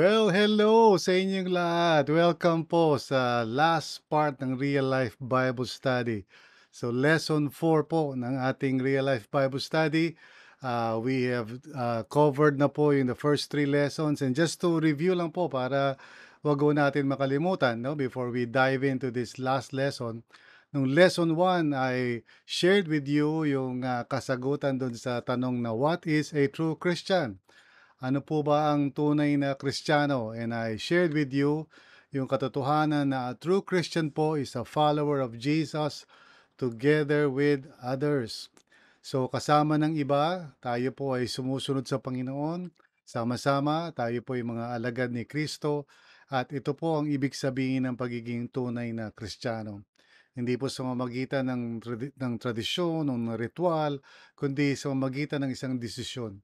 Well, hello sa inyong lahat. Welcome po sa last part ng Real Life Bible Study. So lesson 4 po ng ating Real Life Bible Study. Uh, we have uh, covered na po yung the first three lessons. And just to review lang po para wag natin makalimutan no, before we dive into this last lesson. Nung lesson 1, I shared with you yung uh, kasagutan doon sa tanong na what is a true Christian? ano po ba ang tunay na Kristiyano and I shared with you yung katotohanan na a true Christian po is a follower of Jesus together with others. So kasama ng iba, tayo po ay sumusunod sa Panginoon. Sama-sama, tayo po ay mga alagad ni Kristo at ito po ang ibig sabihin ng pagiging tunay na Kristiyano. Hindi po sa mamagitan ng, ng tradisyon o ng ritual, kundi sa mamagitan ng isang desisyon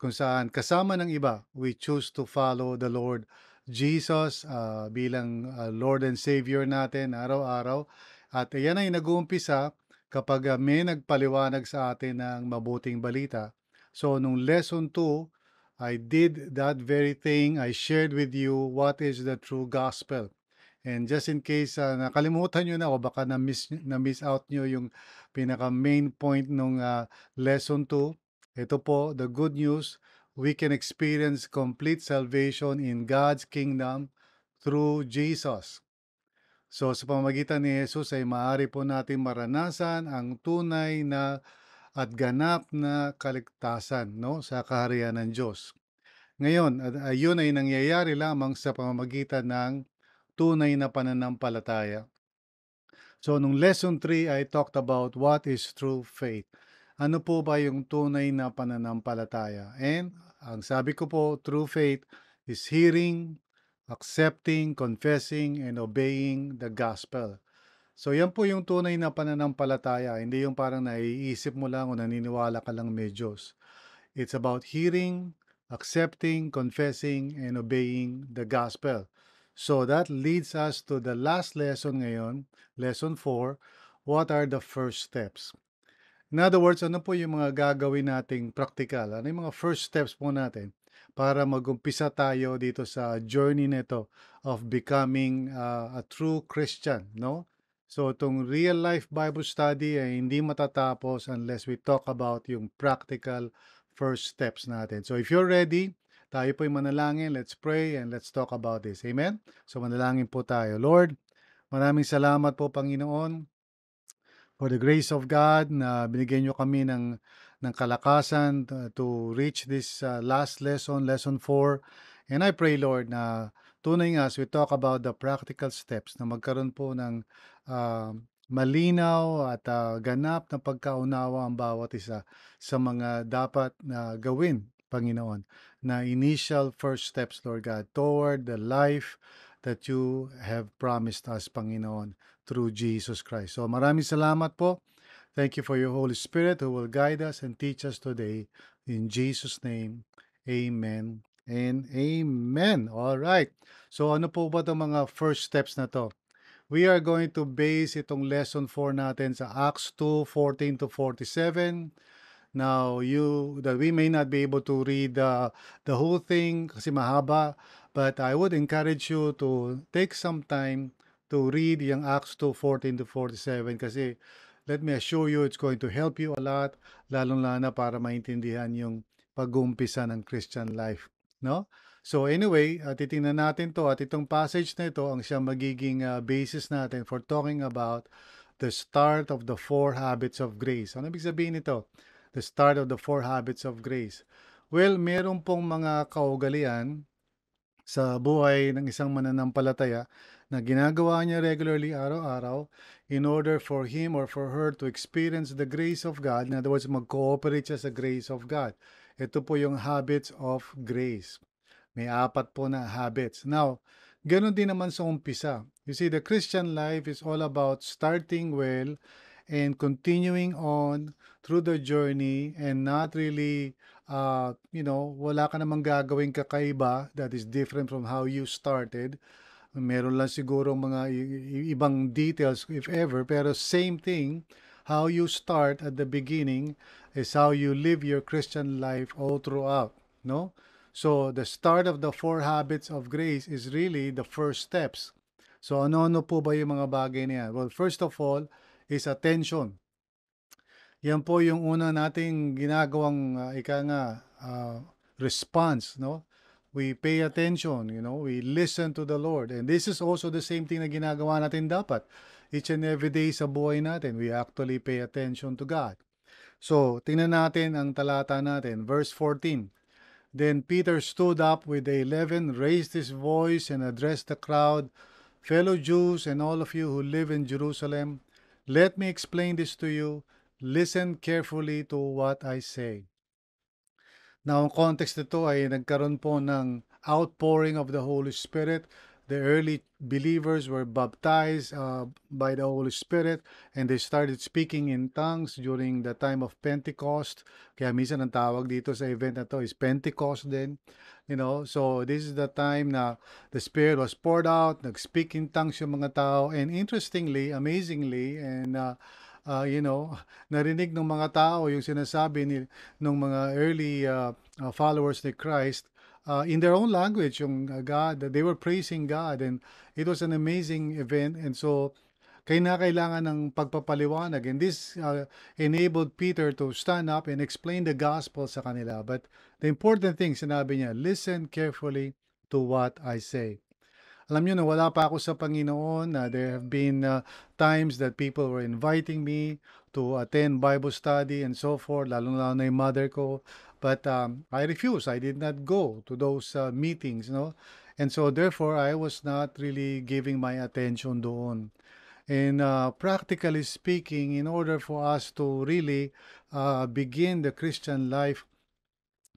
kung saan kasama ng iba, we choose to follow the Lord Jesus uh, bilang uh, Lord and Savior natin araw-araw. At yan ay nag-uumpisa kapag uh, may nagpaliwanag sa atin ng mabuting balita. So, nung lesson 2, I did that very thing. I shared with you what is the true gospel. And just in case uh, nakalimutan nyo na o baka na-miss na -miss out nyo yung pinaka-main point ng uh, lesson 2, ito po, the good news, we can experience complete salvation in God's kingdom through Jesus. So sa pamamagitan ni Jesus ay maaari po natin maranasan ang tunay na at ganap na kaligtasan no, sa kaharian ng Diyos. Ngayon, ayun ah, ay nangyayari lamang sa pamamagitan ng tunay na pananampalataya. So, nung lesson 3, I talked about what is true faith ano po ba yung tunay na pananampalataya? And ang sabi ko po, true faith is hearing, accepting, confessing, and obeying the gospel. So yan po yung tunay na pananampalataya, hindi yung parang naiisip mo lang o naniniwala ka lang may Diyos. It's about hearing, accepting, confessing, and obeying the gospel. So that leads us to the last lesson ngayon, lesson 4, what are the first steps? In other words, ano po yung mga gagawin nating practical? Ano yung mga first steps po natin para magumpisa tayo dito sa journey nito of becoming uh, a true Christian, no? So itong real life Bible study ay hindi matatapos unless we talk about yung practical first steps natin. So if you're ready, tayo po'y manalangin, let's pray and let's talk about this. Amen? So manalangin po tayo. Lord, maraming salamat po Panginoon for the grace of God na binigyan nyo kami ng, ng kalakasan uh, to, reach this uh, last lesson, lesson 4. And I pray, Lord, na tunay nga as we talk about the practical steps na magkaroon po ng uh, malinaw at uh, ganap na pagkaunawa ang bawat isa sa mga dapat na gawin, Panginoon, na initial first steps, Lord God, toward the life that you have promised us, Panginoon through Jesus Christ. So maraming salamat po. Thank you for your Holy Spirit who will guide us and teach us today. In Jesus' name, Amen and Amen. All right. So ano po ba itong mga first steps na to? We are going to base itong lesson 4 natin sa Acts 2:14 to 47. Now, you that we may not be able to read the, the whole thing kasi mahaba, but I would encourage you to take some time to read yung Acts 2:14 to 47 kasi let me assure you it's going to help you a lot lalong lalo na para maintindihan yung pag-umpisa ng Christian life, no? So anyway, uh, titingnan natin to at itong passage na ito ang siyang magiging uh, basis natin for talking about the start of the four habits of grace. Ano ibig sabihin nito? The start of the four habits of grace. Well, meron pong mga kaugalian sa buhay ng isang mananampalataya na ginagawa niya regularly araw-araw in order for him or for her to experience the grace of God. In other words, mag-cooperate siya sa grace of God. Ito po yung habits of grace. May apat po na habits. Now, ganoon din naman sa umpisa. You see, the Christian life is all about starting well and continuing on through the journey and not really uh, you know wala ka namang gagawing kakaiba that is different from how you started Meron lang siguro mga ibang details if ever, pero same thing, how you start at the beginning is how you live your Christian life all throughout, no? So the start of the four habits of grace is really the first steps. So ano-ano po ba yung mga bagay niya? Well, first of all is attention. Yan po yung una nating ginagawang uh, ika nga uh, response, no? we pay attention, you know, we listen to the Lord. And this is also the same thing na ginagawa natin dapat. Each and every day sa buhay natin, we actually pay attention to God. So, tingnan natin ang talata natin, verse 14. Then Peter stood up with the eleven, raised his voice, and addressed the crowd, Fellow Jews and all of you who live in Jerusalem, let me explain this to you. Listen carefully to what I say. Now, ang context nito ay nagkaroon po ng outpouring of the Holy Spirit. The early believers were baptized uh, by the Holy Spirit and they started speaking in tongues during the time of Pentecost. Kaya minsan ang tawag dito sa event na to is Pentecost din. You know, so this is the time na the Spirit was poured out, nag-speak in tongues yung mga tao. And interestingly, amazingly, and uh, uh, you know, narinig ng mga tao yung sinasabi ni, ng mga early uh, uh, followers ni Christ uh, in their own language, yung uh, God, they were praising God and it was an amazing event and so kailangan ng pagpapaliwanag and this uh, enabled Peter to stand up and explain the gospel sa kanila. But the important thing, sinabi niya, listen carefully to what I say alam nyo na wala pa ako sa Panginoon. Uh, there have been uh, times that people were inviting me to attend Bible study and so forth, lalo-lalo na yung mother ko. But um, I refused. I did not go to those uh, meetings, no? And so therefore, I was not really giving my attention doon. And uh, practically speaking, in order for us to really uh, begin the Christian life,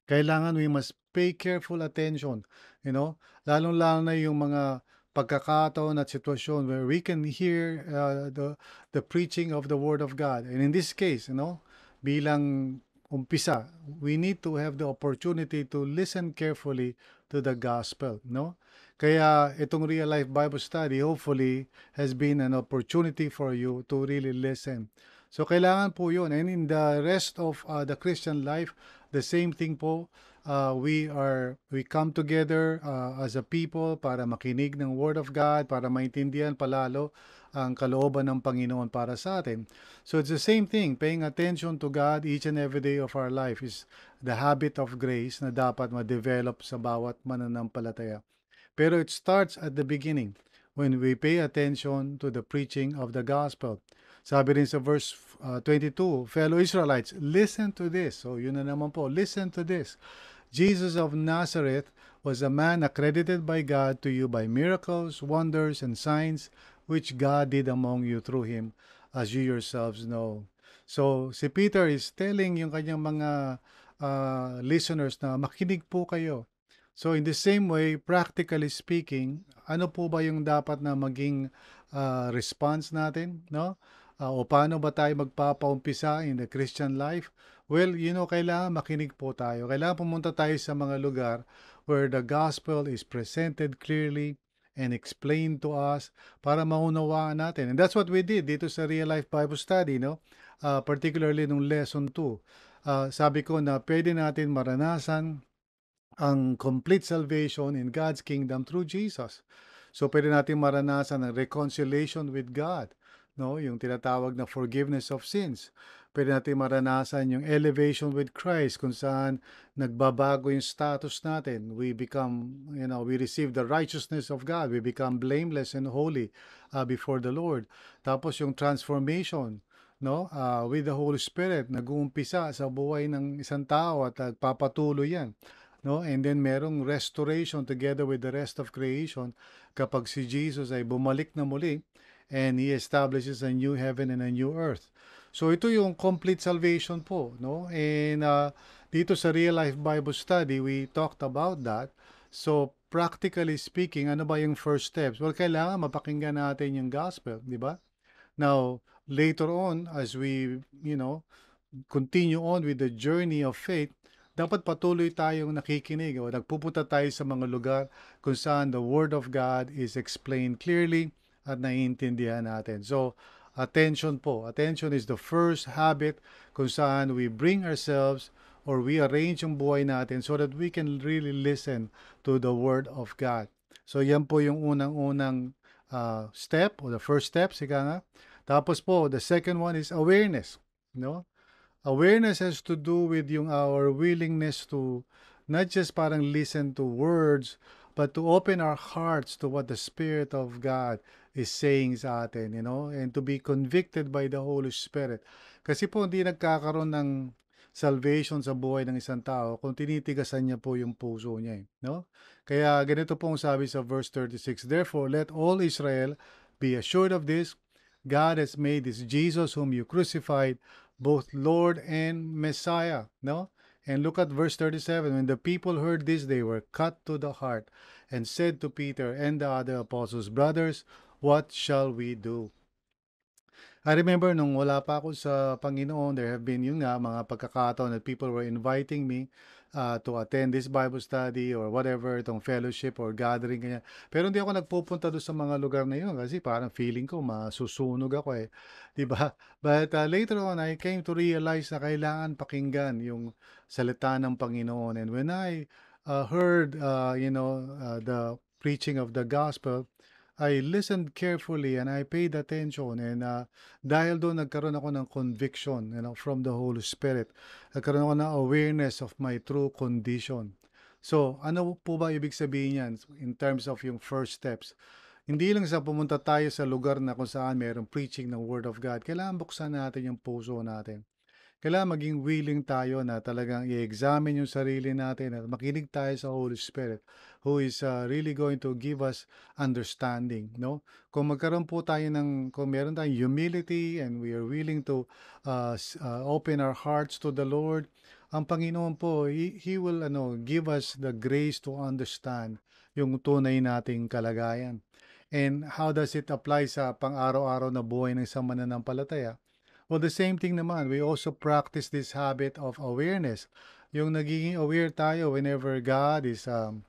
kailangan we must pay careful attention you know? Lalong-lalo na yung mga pagkakataon at sitwasyon where we can hear uh, the the preaching of the word of God. And in this case, you know, bilang umpisa, we need to have the opportunity to listen carefully to the gospel, no? Kaya itong real life Bible study hopefully has been an opportunity for you to really listen. So kailangan po 'yun and in the rest of uh, the Christian life, the same thing po uh, we are we come together uh, as a people para makinig ng word of God para maintindihan palalo ang kalooban ng Panginoon para sa atin. So it's the same thing, paying attention to God each and every day of our life is the habit of grace na dapat ma-develop sa bawat mananampalataya. Pero it starts at the beginning when we pay attention to the preaching of the gospel. Sabi rin sa verse uh, 22, Fellow Israelites, listen to this. So yun na naman po, listen to this. Jesus of Nazareth was a man accredited by God to you by miracles, wonders, and signs which God did among you through him, as you yourselves know. So, si Peter is telling yung kanyang mga uh, listeners na makinig po kayo. So, in the same way, practically speaking, ano po ba yung dapat na maging uh, response natin? No? Uh, o paano ba tayo magpapaumpisa in the Christian life? Well, you know, kailangan makinig po tayo. Kailangan pumunta tayo sa mga lugar where the gospel is presented clearly and explained to us para maunawaan natin. And that's what we did dito sa Real Life Bible Study, no? Uh, particularly nung lesson 2. Uh, ah, sabi ko na pwede natin maranasan ang complete salvation in God's kingdom through Jesus. So pwede natin maranasan ang reconciliation with God no? Yung tinatawag na forgiveness of sins. Pwede natin maranasan yung elevation with Christ kung saan nagbabago yung status natin. We become, you know, we receive the righteousness of God. We become blameless and holy uh, before the Lord. Tapos yung transformation, no? Uh, with the Holy Spirit, nag-uumpisa sa buhay ng isang tao at nagpapatuloy yan no? And then merong restoration together with the rest of creation kapag si Jesus ay bumalik na muli and He establishes a new heaven and a new earth. So ito yung complete salvation po, no? And uh, dito sa Real Life Bible Study, we talked about that. So practically speaking, ano ba yung first steps? Well, kailangan mapakinggan natin yung gospel, di ba? Now, later on, as we, you know, continue on with the journey of faith, dapat patuloy tayong nakikinig o nagpupunta tayo sa mga lugar kung saan the Word of God is explained clearly at naiintindihan natin. So, attention po. Attention is the first habit kung saan we bring ourselves or we arrange yung buhay natin so that we can really listen to the Word of God. So yan po yung unang-unang uh, step or the first step, sika nga. Tapos po, the second one is awareness. No? Awareness has to do with yung our willingness to not just parang listen to words, but to open our hearts to what the Spirit of God is saying sa atin, you know, and to be convicted by the Holy Spirit. Kasi po hindi nagkakaroon ng salvation sa buhay ng isang tao kung tinitigasan niya po yung puso niya. Eh, no? Kaya ganito po ang sabi sa verse 36, Therefore, let all Israel be assured of this, God has made this Jesus whom you crucified, both Lord and Messiah. No? And look at verse 37. When the people heard this, they were cut to the heart and said to Peter and the other apostles, Brothers, What shall we do? I remember nung wala pa ako sa Panginoon, there have been yun nga mga pagkakataon that people were inviting me uh, to attend this Bible study or whatever, itong fellowship or gathering kanya. Pero hindi ako nagpupunta doon sa mga lugar na yun kasi parang feeling ko masusunog ako eh. Diba? But uh, later on, I came to realize na kailangan pakinggan yung salita ng Panginoon. And when I uh, heard, uh, you know, uh, the preaching of the gospel, I listened carefully and I paid attention and uh, dahil doon nagkaroon ako ng conviction you know, from the Holy Spirit. Nagkaroon ako ng awareness of my true condition. So, ano po ba ibig sabihin niyan in terms of yung first steps? Hindi lang sa pumunta tayo sa lugar na kung saan mayroong preaching ng Word of God, kailangan buksan natin yung puso natin kailangan maging willing tayo na talagang i-examine yung sarili natin at makinig tayo sa Holy Spirit who is uh, really going to give us understanding, no? Kung magkaroon po tayo ng, kung meron tayong humility and we are willing to uh, uh, open our hearts to the Lord, ang Panginoon po, he, he will ano, give us the grace to understand yung tunay nating kalagayan. And how does it apply sa pang-araw-araw na buhay ng isang mananampalataya? Well, the same thing naman, we also practice this habit of awareness. Yung nagiging aware tayo whenever God is um,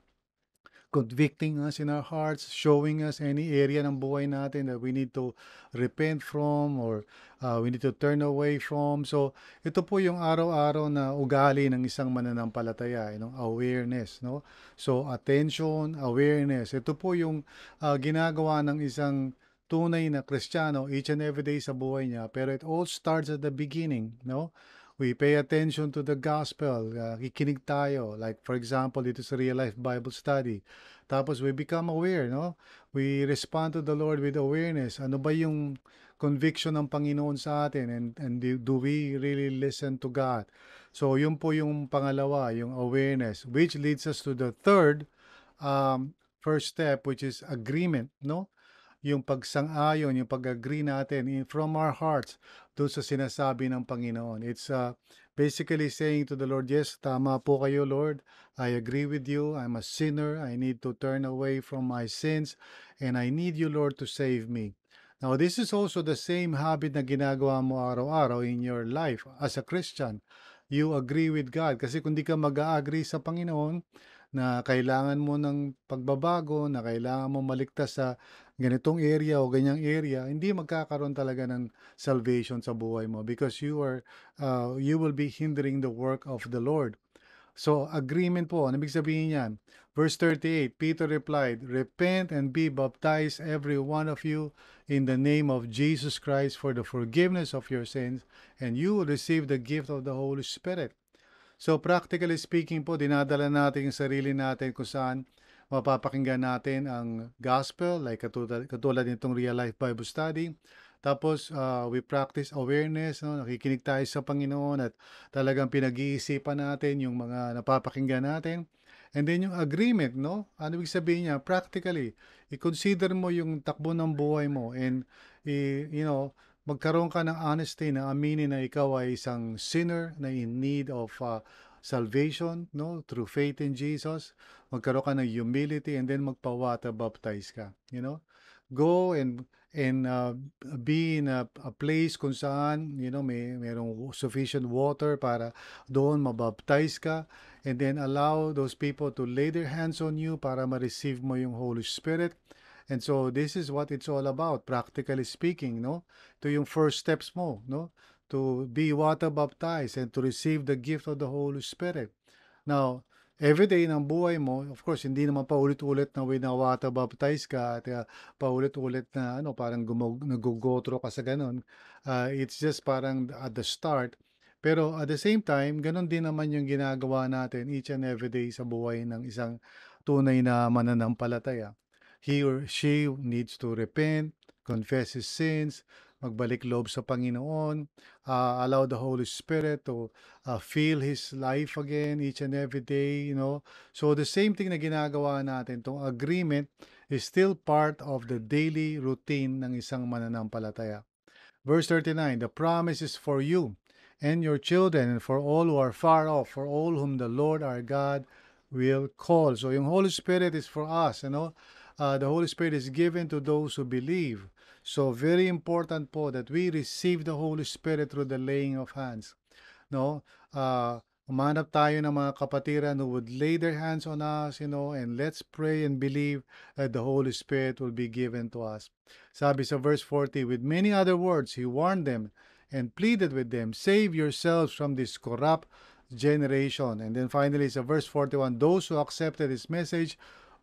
convicting us in our hearts, showing us any area ng buhay natin that we need to repent from or uh, we need to turn away from. So, ito po yung araw-araw na ugali ng isang mananampalataya, you know, awareness, no? So, attention, awareness. Ito po yung uh, ginagawa ng isang tunay na kristyano each and every day sa buhay niya. Pero it all starts at the beginning, no? We pay attention to the gospel. Uh, kikinig tayo. Like, for example, dito sa Real Life Bible Study. Tapos, we become aware, no? We respond to the Lord with awareness. Ano ba yung conviction ng Panginoon sa atin? And, and do we really listen to God? So, yun po yung pangalawa, yung awareness, which leads us to the third um, first step, which is agreement, no? yung pagsang-ayon, yung pag-agree natin in, from our hearts doon sa sinasabi ng Panginoon. It's uh, basically saying to the Lord, yes, tama po kayo Lord, I agree with you, I'm a sinner, I need to turn away from my sins, and I need you Lord to save me. Now, this is also the same habit na ginagawa mo araw-araw in your life as a Christian. You agree with God. Kasi kung di ka mag-agree sa Panginoon, na kailangan mo ng pagbabago, na kailangan mo maligtas sa ganitong area o ganyang area, hindi magkakaroon talaga ng salvation sa buhay mo because you are uh, you will be hindering the work of the Lord. So, agreement po. Ano ibig sabihin niyan? Verse 38, Peter replied, Repent and be baptized every one of you in the name of Jesus Christ for the forgiveness of your sins, and you will receive the gift of the Holy Spirit. So practically speaking po, dinadala natin yung sarili natin kung saan mapapakinggan natin ang gospel, like katulad, katulad nitong real life Bible study. Tapos, uh, we practice awareness, no? nakikinig tayo sa Panginoon at talagang pinag-iisipan natin yung mga napapakinggan natin. And then yung agreement, no? Ano ibig sabihin niya? Practically, i-consider mo yung takbo ng buhay mo and, i, you know, magkaroon ka ng honesty na aminin na ikaw ay isang sinner na in need of uh, salvation no through faith in Jesus magkaroon ka ng humility and then magpawata baptize ka you know go and and uh, be in a, a place kung saan you know may merong sufficient water para doon mabaptize ka and then allow those people to lay their hands on you para ma-receive mo yung Holy Spirit And so this is what it's all about, practically speaking, no? To yung first steps mo, no? To be water baptized and to receive the gift of the Holy Spirit. Now, everyday ng buhay mo, of course, hindi naman paulit-ulit na winawata baptize ka at uh, paulit-ulit na ano, parang gumog, nagugotro ka sa ganun. Uh, it's just parang at the start. Pero at the same time, ganun din naman yung ginagawa natin each and every day sa buhay ng isang tunay na mananampalataya he or she needs to repent, confess his sins, magbalik loob sa Panginoon, uh, allow the Holy Spirit to uh, ah, feel His life again each and every day, you know. So the same thing na ginagawa natin, tong agreement is still part of the daily routine ng isang mananampalataya. Verse 39, the promise is for you and your children and for all who are far off, for all whom the Lord our God will call. So yung Holy Spirit is for us, you know. uh, the Holy Spirit is given to those who believe. So very important po that we receive the Holy Spirit through the laying of hands. No? Uh, Umanap tayo ng mga kapatiran who would lay their hands on us, you know, and let's pray and believe that the Holy Spirit will be given to us. Sabi sa verse 40, with many other words, he warned them and pleaded with them, save yourselves from this corrupt generation. And then finally, sa verse 41, those who accepted his message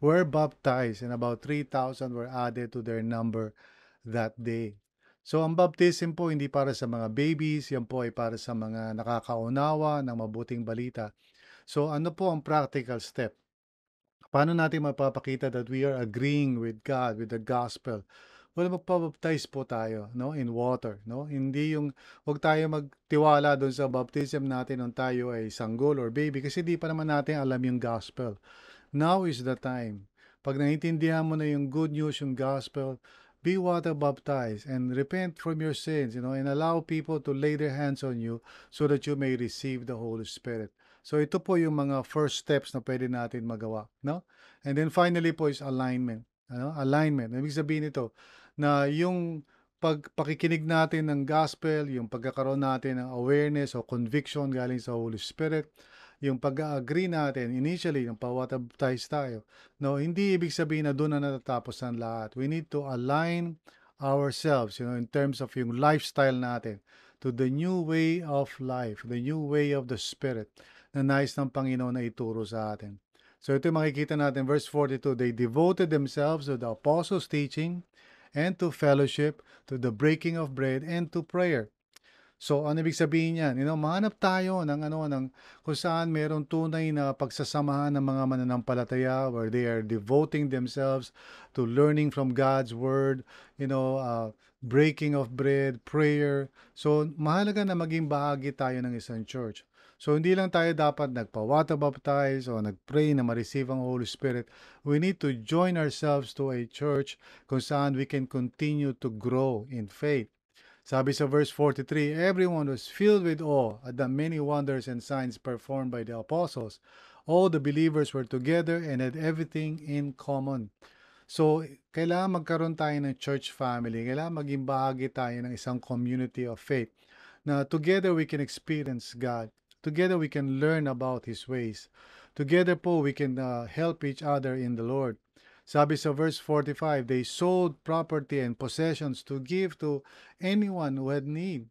were baptized, and about 3,000 were added to their number that day. So ang baptism po hindi para sa mga babies, yan po ay para sa mga nakakaunawa ng mabuting balita. So ano po ang practical step? Paano natin mapapakita that we are agreeing with God, with the gospel? Well, magpabaptize po tayo, no, in water, no? Hindi yung wag tayo magtiwala doon sa baptism natin nung tayo ay sanggol or baby kasi di pa naman natin alam yung gospel. Now is the time. Pag naiintindihan mo na yung good news, yung gospel, be water baptized and repent from your sins, you know, and allow people to lay their hands on you so that you may receive the Holy Spirit. So ito po yung mga first steps na pwede natin magawa, no? And then finally po is alignment, ano? Alignment. Ibig sabihin nito na yung pagpakikinig natin ng gospel, yung pagkakaroon natin ng awareness o conviction galing sa Holy Spirit, yung pag-agree natin initially nung pa-watabtize tayo no hindi ibig sabihin na doon na natatapos ang lahat we need to align ourselves you know in terms of yung lifestyle natin to the new way of life the new way of the spirit na nais ng Panginoon na ituro sa atin so ito yung makikita natin verse 42 they devoted themselves to the apostles teaching and to fellowship to the breaking of bread and to prayer So, ano ibig sabihin niyan? You know, mahanap tayo ng ano ng kung saan mayroong tunay na pagsasamahan ng mga mananampalataya where they are devoting themselves to learning from God's word, you know, uh, breaking of bread, prayer. So, mahalaga na maging bahagi tayo ng isang church. So, hindi lang tayo dapat nagpa-water baptize o nagpray na ma-receive ang Holy Spirit. We need to join ourselves to a church kung saan we can continue to grow in faith sabi sa verse 43, Everyone was filled with awe at the many wonders and signs performed by the apostles. All the believers were together and had everything in common. So, kailangan magkaroon tayo ng church family. Kailangan maging bahagi tayo ng isang community of faith. Na together we can experience God. Together we can learn about His ways. Together po we can uh, help each other in the Lord. Sabi sa verse 45, they sold property and possessions to give to anyone who had need.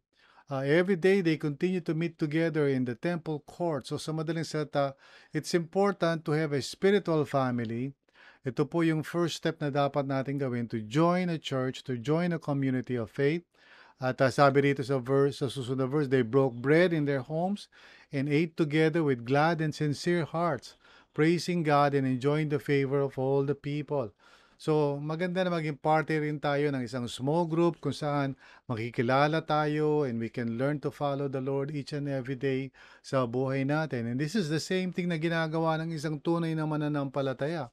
Uh, every day they continue to meet together in the temple court. So sa madaling salita, it's important to have a spiritual family. Ito po yung first step na dapat natin gawin to join a church, to join a community of faith. At uh, sabi rito sa verse, sa susunod verse, they broke bread in their homes and ate together with glad and sincere hearts praising God and enjoying the favor of all the people. So, maganda na maging party rin tayo ng isang small group kung saan makikilala tayo and we can learn to follow the Lord each and every day sa buhay natin. And this is the same thing na ginagawa ng isang tunay na mananampalataya.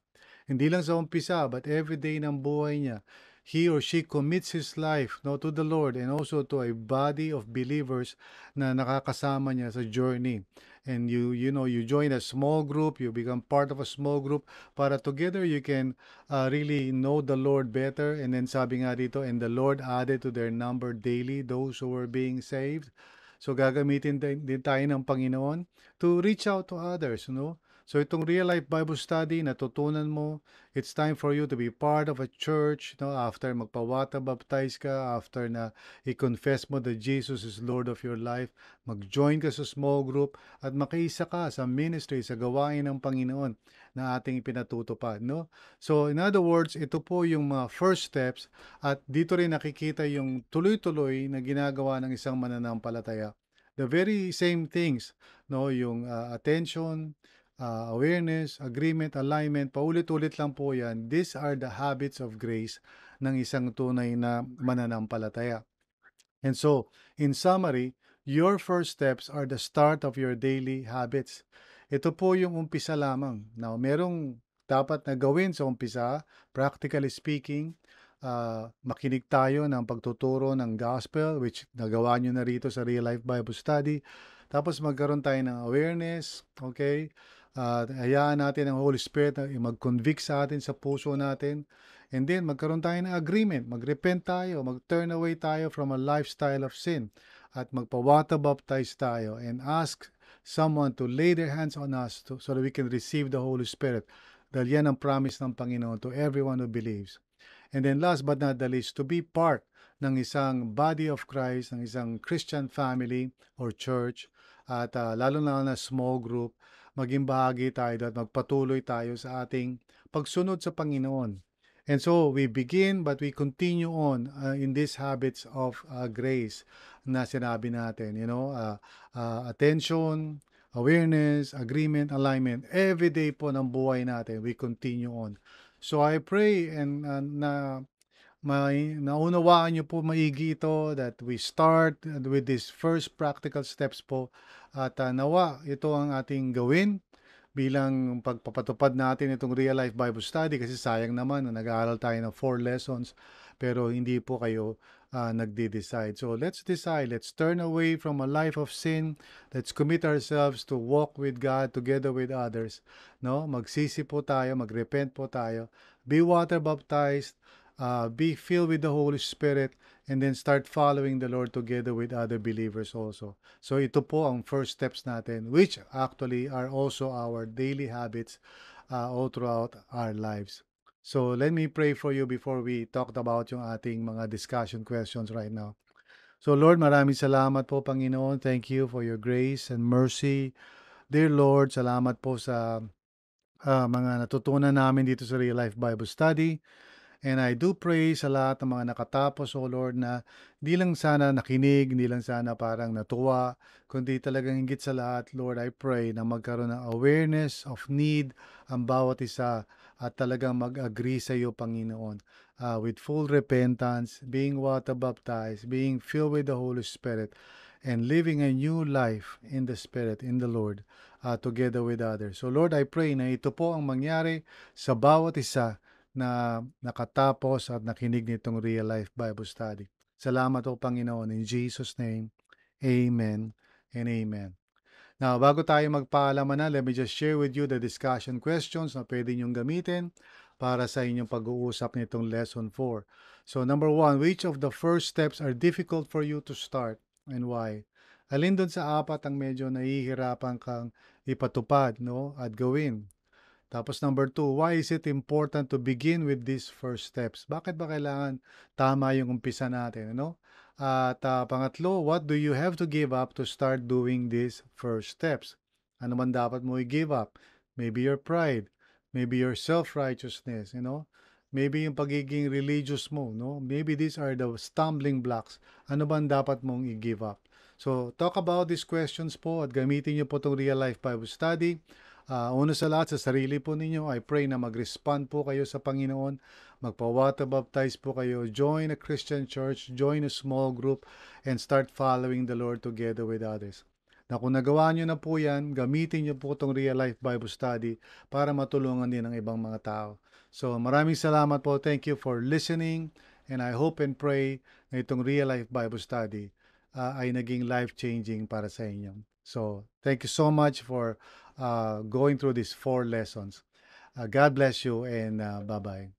Hindi lang sa umpisa, but every day ng buhay niya he or she commits his life no to the Lord and also to a body of believers na nakakasama niya sa journey and you you know you join a small group you become part of a small group para together you can uh, really know the Lord better and then sabi nga dito and the Lord added to their number daily those who were being saved so gagamitin din tayo ng Panginoon to reach out to others you know So itong real life Bible study natutunan mo, it's time for you to be part of a church, no? After magpawata baptize ka, after na i-confess mo that Jesus is Lord of your life, mag-join ka sa small group at makiisa ka sa ministry sa gawain ng Panginoon na ating pinatutupad, no? So in other words, ito po yung mga first steps at dito rin nakikita yung tuloy-tuloy na ginagawa ng isang mananampalataya. The very same things, no, yung uh, attention, uh, awareness, agreement, alignment, paulit-ulit lang po yan. These are the habits of grace ng isang tunay na mananampalataya. And so, in summary, your first steps are the start of your daily habits. Ito po yung umpisa lamang. Now, merong dapat na gawin sa umpisa, practically speaking, uh, makinig tayo ng pagtuturo ng gospel, which nagawa nyo na rito sa Real Life Bible Study. Tapos magkaroon tayo ng awareness, okay? uh, hayaan natin ang Holy Spirit na mag-convict sa atin sa puso natin. And then, magkaroon tayo ng agreement. Mag-repent tayo. Mag-turn away tayo from a lifestyle of sin. At magpa-water baptize tayo and ask someone to lay their hands on us to, so that we can receive the Holy Spirit. Dahil yan ang promise ng Panginoon to everyone who believes. And then last but not the least, to be part ng isang body of Christ, ng isang Christian family or church, at uh, lalo na na small group, maging bahagi tayo at magpatuloy tayo sa ating pagsunod sa Panginoon. And so we begin but we continue on uh, in these habits of uh, grace na sinabi natin, you know, uh, uh, attention, awareness, agreement, alignment. Every day po ng buhay natin, we continue on. So I pray and uh, na may naunawaan niyo po maigi ito that we start with this first practical steps po at uh, nawa ito ang ating gawin bilang pagpapatupad natin itong real life Bible study kasi sayang naman na nag-aaral tayo ng four lessons pero hindi po kayo uh, nagde-decide. So let's decide, let's turn away from a life of sin. Let's commit ourselves to walk with God together with others. No, magsisi po tayo, magrepent po tayo. Be water baptized uh, be filled with the Holy Spirit, and then start following the Lord together with other believers also. So ito po ang first steps natin, which actually are also our daily habits uh, all throughout our lives. So let me pray for you before we talked about yung ating mga discussion questions right now. So Lord, maraming salamat po Panginoon. Thank you for your grace and mercy. Dear Lord, salamat po sa uh, mga natutunan namin dito sa Real Life Bible Study. And I do pray sa lahat ng mga nakatapos, O Lord, na di lang sana nakinig, di lang sana parang natuwa, kundi talagang higit sa lahat, Lord, I pray na magkaroon ng awareness of need ang bawat isa at talagang mag-agree sa iyo, Panginoon, uh, with full repentance, being water baptized, being filled with the Holy Spirit, and living a new life in the Spirit, in the Lord, uh, together with others. So Lord, I pray na ito po ang mangyari sa bawat isa na nakatapos at nakinig nitong Real Life Bible Study. Salamat po Panginoon. In Jesus' name, Amen and Amen. Now, bago tayo magpaalam na, let me just share with you the discussion questions na pwede niyong gamitin para sa inyong pag-uusap nitong Lesson 4. So, number one, which of the first steps are difficult for you to start and why? Alin doon sa apat ang medyo nahihirapan kang ipatupad no, at gawin? Tapos number two, why is it important to begin with these first steps? Bakit ba kailangan tama yung umpisa natin? Ano? At uh, pangatlo, what do you have to give up to start doing these first steps? Ano man dapat mo i-give up? Maybe your pride, maybe your self-righteousness, you know? Maybe yung pagiging religious mo, no? Maybe these are the stumbling blocks. Ano ba dapat mong i-give up? So, talk about these questions po at gamitin niyo po itong real life Bible study Uh, una sa lahat, sa sarili po ninyo, I pray na mag-respond po kayo sa Panginoon. Magpa-water baptize po kayo. Join a Christian church, join a small group, and start following the Lord together with others. Na kung nagawa nyo na po yan, gamitin nyo po itong real life Bible study para matulungan din ang ibang mga tao. So maraming salamat po. Thank you for listening. And I hope and pray na itong real life Bible study uh, ay naging life-changing para sa inyo. So, thank you so much for Uh, going through these four lessons. Uh, God bless you and uh, bye bye.